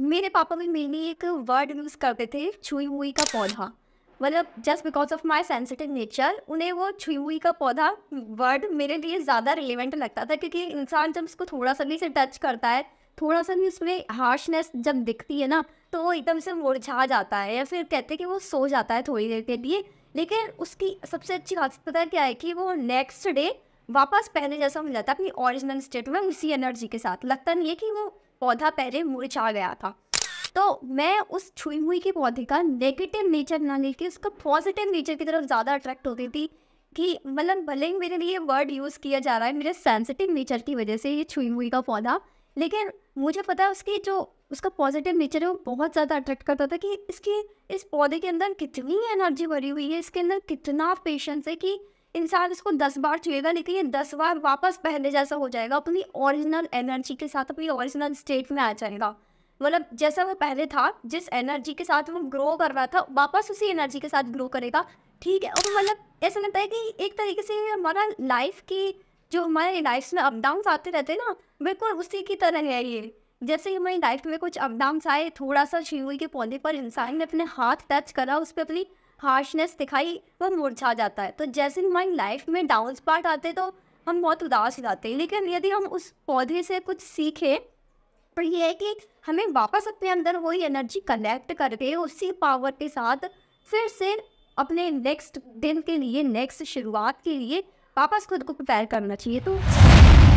मेरे पापा भी लिए एक वर्ड यूज़ करते थे छुई मुई का पौधा मतलब just because of my sensitive nature उन्हें वो छुई हुई का पौधा वर्ड मेरे लिए ज़्यादा रिलेवेंट लगता था क्योंकि इंसान जब उसको थोड़ा सा भी से टच करता है थोड़ा सा भी उसमें हार्शनेस जब दिखती है ना तो वो एकदम से मुरझा जाता है या फिर कहते हैं कि वो सो जाता है थोड़ी देर के लिए लेकिन उसकी सबसे अच्छी खासियत पता क्या है कि वो नेक्स्ट डे वापस पहले जैसा मिल जाता है अपनी ओरिजिनल स्टेट में उसी एनर्जी के साथ लगता नहीं है कि वो पौधा पहले मुरझा गया था तो मैं उस छुई हुई के पौधे का नेगेटिव नेचर ना लेके उसका पॉजिटिव नेचर की तरफ ज़्यादा अट्रैक्ट होती थी कि मतलब भले ही मेरे लिए वर्ड यूज़ किया जा रहा है मेरे सेंसिटिव नेचर की वजह से ये छुई हुई का पौधा लेकिन मुझे पता है उसकी जो उसका पॉजिटिव नेचर है वो बहुत ज़्यादा अट्रैक्ट करता था कि इसकी इस पौधे के अंदर कितनी एनर्जी भरी हुई है इसके अंदर कितना पेशेंस है कि इंसान इसको दस बार छुएगा लेकिन ये दस बार वापस पहले जैसा हो जाएगा अपनी ओरिजिनल एनर्जी के साथ अपनी ओरिजिनल स्टेट में आ जाएगा मतलब जैसा वो पहले था जिस एनर्जी के साथ वो ग्रो कर रहा था वापस उसी एनर्जी के साथ ग्रो करेगा ठीक है और मतलब ऐसा लगता है कि एक तरीके से हमारा लाइफ की जो हमारे लाइफ में अप डाउन आते रहते हैं ना बिल्कुल उसी की तरह है ये जैसे ही हमारी लाइफ में कुछ अप डाउन आए थोड़ा सा शिवल के पौधे पर इंसान ने अपने हाथ टच करा उस पर अपनी हार्शनेस दिखाई वो मुरझा जाता है तो जैसे हमारी लाइफ में डाउन पार्ट आते तो हम बहुत उदास हो जाते हैं लेकिन यदि हम उस पौधे से कुछ सीखें पर तो यह है कि हमें वापस अपने अंदर वही एनर्जी कलेक्ट करके उसी पावर के साथ फिर से अपने नेक्स्ट दिन के लिए नेक्स्ट शुरुआत के लिए वापस खुद को प्रिपेयर करना चाहिए तो